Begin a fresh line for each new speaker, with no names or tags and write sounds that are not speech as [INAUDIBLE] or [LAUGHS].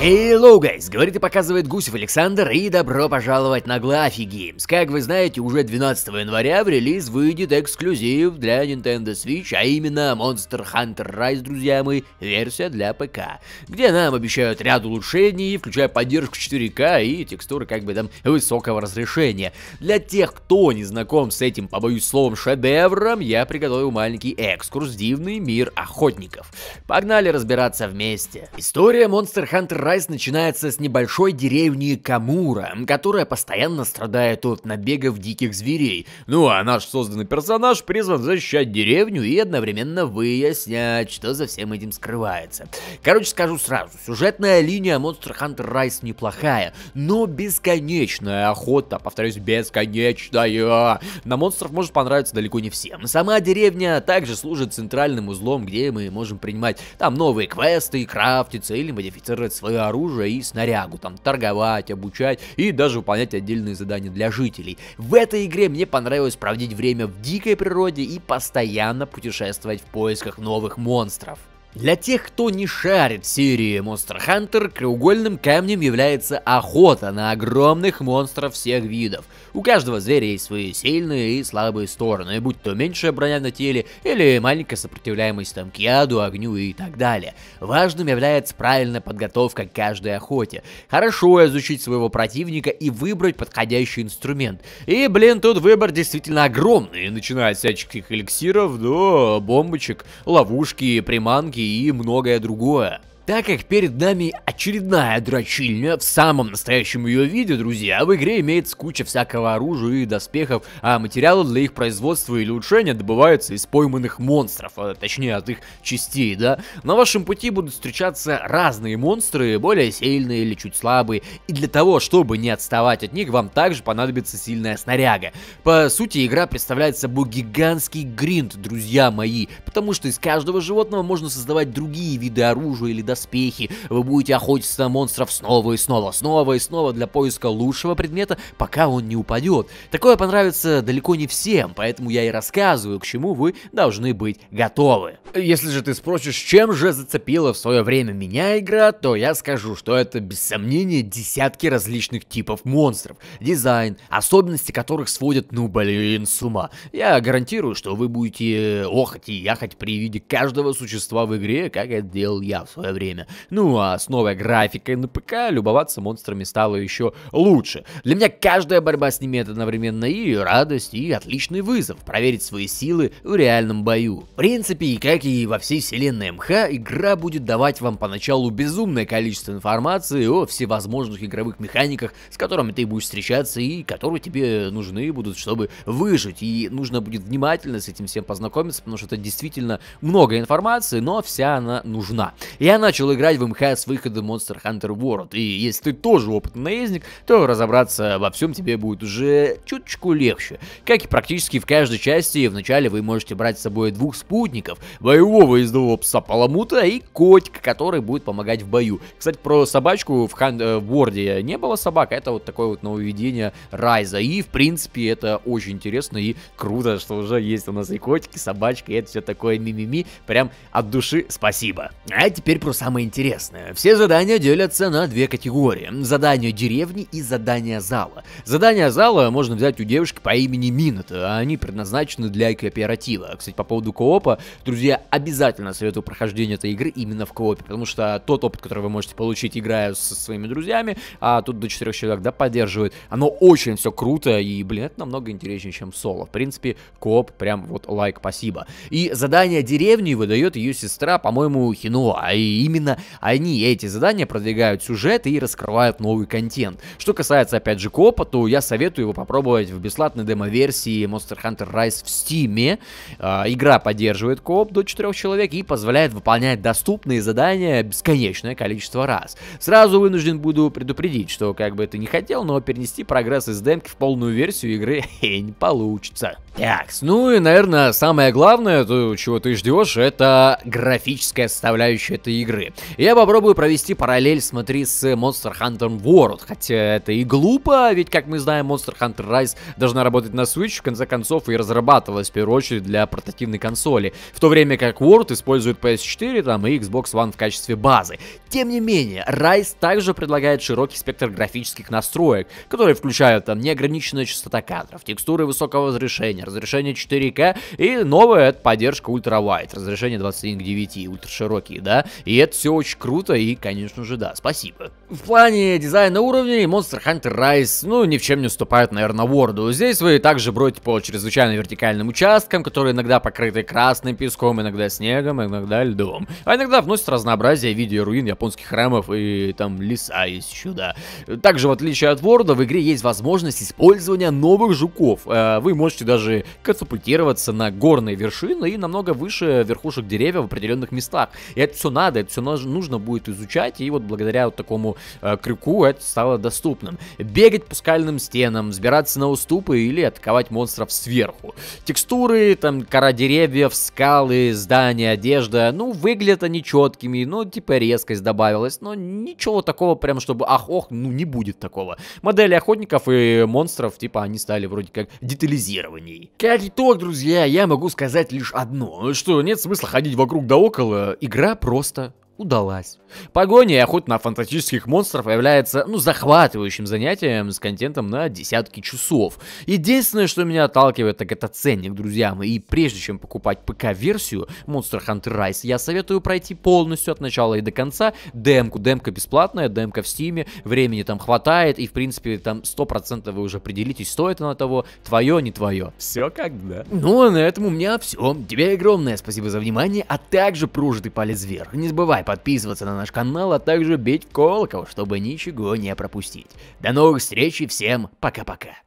Hello, guys! Говорит и показывает Гусев Александр, и добро пожаловать на Глафи Games. Как вы знаете, уже 12 января в релиз выйдет эксклюзив для Nintendo Switch, а именно Monster Hunter Rise, друзья мои, версия для ПК, где нам обещают ряд улучшений, включая поддержку 4К и текстуры как бы там высокого разрешения. Для тех, кто не знаком с этим, побоюсь словом, шедевром, я приготовил маленький экскурс в дивный мир охотников. Погнали разбираться вместе. История Monster Hunter Райс начинается с небольшой деревни Камура, которая постоянно страдает от набегов диких зверей. Ну а наш созданный персонаж призван защищать деревню и одновременно выяснять, что за всем этим скрывается. Короче, скажу сразу, сюжетная линия Monster Hunter Rise неплохая, но бесконечная охота, повторюсь, бесконечная. На монстров может понравиться далеко не всем. Сама деревня также служит центральным узлом, где мы можем принимать там новые квесты, крафтиться или модифицировать свое виды оружия и снарягу, там торговать, обучать и даже выполнять отдельные задания для жителей. В этой игре мне понравилось проводить время в дикой природе и постоянно путешествовать в поисках новых монстров. Для тех, кто не шарит в серии Monster Hunter, краеугольным камнем является охота на огромных монстров всех видов. У каждого зверя есть свои сильные и слабые стороны, будь то меньшая броня на теле или маленькая сопротивляемость там, к яду, огню и так далее. Важным является правильная подготовка к каждой охоте. Хорошо изучить своего противника и выбрать подходящий инструмент. И, блин, тут выбор действительно огромный, начиная от всяческих эликсиров до бомбочек, ловушки, приманки и многое другое так как перед нами очередная дрочильня в самом настоящем ее виде, друзья. В игре имеется куча всякого оружия и доспехов, а материалы для их производства и улучшения добываются из пойманных монстров, а, точнее от их частей, да. На вашем пути будут встречаться разные монстры, более сильные или чуть слабые, и для того, чтобы не отставать от них, вам также понадобится сильная снаряга. По сути, игра представляет собой гигантский гринд, друзья мои, потому что из каждого животного можно создавать другие виды оружия или доспехов, доспехи, вы будете охотиться на монстров снова и снова, снова и снова для поиска лучшего предмета, пока он не упадет. Такое понравится далеко не всем, поэтому я и рассказываю, к чему вы должны быть готовы. Если же ты спросишь, чем же зацепила в свое время меня игра, то я скажу, что это без сомнения десятки различных типов монстров, дизайн, особенности которых сводят ну блин с ума. Я гарантирую, что вы будете охать и яхать при виде каждого существа в игре, как это делал я в свое время время. Ну а с новой графикой на ПК любоваться монстрами стало еще лучше. Для меня каждая борьба с ними это одновременно и радость, и отличный вызов проверить свои силы в реальном бою. В принципе, как и во всей вселенной МХ, игра будет давать вам поначалу безумное количество информации о всевозможных игровых механиках, с которыми ты будешь встречаться и которые тебе нужны будут, чтобы выжить. И нужно будет внимательно с этим всем познакомиться, потому что это действительно много информации, но вся она нужна. Я на начал играть в МХ с выхода Monster Hunter World. И если ты тоже опытный наездник, то разобраться во всем тебе будет уже чуточку легче. Как и практически в каждой части, вначале вы можете брать с собой двух спутников, боевого ездового пса Паламута и котика, который будет помогать в бою. Кстати, про собачку в, хан... Э, в Борде не было собак, это вот такое вот нововведение Райза. И, в принципе, это очень интересно и круто, что уже есть у нас и котики, и собачки, и это все такое мимими. Прям от души спасибо. А теперь просто самое интересное. Все задания делятся на две категории. Задание деревни и задание зала. Задание зала можно взять у девушки по имени Мината, они предназначены для кооператива. Кстати, по поводу коопа, друзья, обязательно советую прохождение этой игры именно в коопе, потому что тот опыт, который вы можете получить, играя со своими друзьями, а тут до четырех человек, да, поддерживает, оно очень все круто и, блин, это намного интереснее, чем соло. В принципе, коп прям вот лайк, спасибо. И задание деревни выдает ее сестра, по-моему, Хинуа, и именно они, эти задания, продвигают сюжет и раскрывают новый контент. Что касается, опять же, копа, то я советую его попробовать в бесплатной демо-версии Monster Hunter Rise в Steam. Э, игра поддерживает коп до 4 человек и позволяет выполнять доступные задания бесконечное количество раз. Сразу вынужден буду предупредить, что как бы это не хотел, но перенести прогресс из демки в полную версию игры [LAUGHS] не получится. Так, ну и, наверное, самое главное, то, чего ты ждешь, это графическая составляющая этой игры игры. Я попробую провести параллель, смотри, с Monster Hunter World. Хотя это и глупо, ведь, как мы знаем, Monster Hunter Rise должна работать на Switch, в конце концов, и разрабатывалась в первую очередь для портативной консоли. В то время как World использует PS4 там, и Xbox One в качестве базы. Тем не менее, Rise также предлагает широкий спектр графических настроек, которые включают там неограниченная частота кадров, текстуры высокого разрешения, разрешение 4К и новая поддержка ультра Wide, разрешение 21 к 9, ультраширокие, да, и это это все очень круто и, конечно же, да, спасибо. В плане дизайна уровней Monster Hunter Rise, ну, ни в чем не уступает, наверное, World. Здесь вы также бродите по чрезвычайно вертикальным участкам, которые иногда покрыты красным песком, иногда снегом, иногда льдом. А иногда вносят разнообразие в виде руин японских храмов и там леса из чуда. Также, в отличие от World, в игре есть возможность использования новых жуков. Э, вы можете даже катапультироваться на горные вершины и намного выше верхушек деревьев в определенных местах. И это все надо, это все все нужно будет изучать, и вот благодаря вот такому э, крюку это стало доступным. Бегать по скальным стенам, сбираться на уступы или атаковать монстров сверху. Текстуры, там, кора деревьев, скалы, здания, одежда, ну, выглядят они четкими, ну, типа резкость добавилась, но ничего такого прям, чтобы ах-ох, ну, не будет такого. Модели охотников и монстров, типа, они стали вроде как детализированней. Как итог, друзья, я могу сказать лишь одно, что нет смысла ходить вокруг да около, игра просто удалась. Погоня и охота на фантастических монстров является, ну, захватывающим занятием с контентом на десятки часов. Единственное, что меня отталкивает, так это ценник, друзья мои. И прежде чем покупать ПК-версию Monster Hunter Rise, я советую пройти полностью от начала и до конца демку. Демка бесплатная, демка в стиме, времени там хватает, и в принципе там 100% вы уже определитесь, стоит она того, твое, не твое. Все как да. Ну, а на этом у меня все. Тебе огромное спасибо за внимание, а также прожитый палец вверх. Не забывай подписываться на наш канал, а также бить колокол, чтобы ничего не пропустить. До новых встреч и всем пока-пока.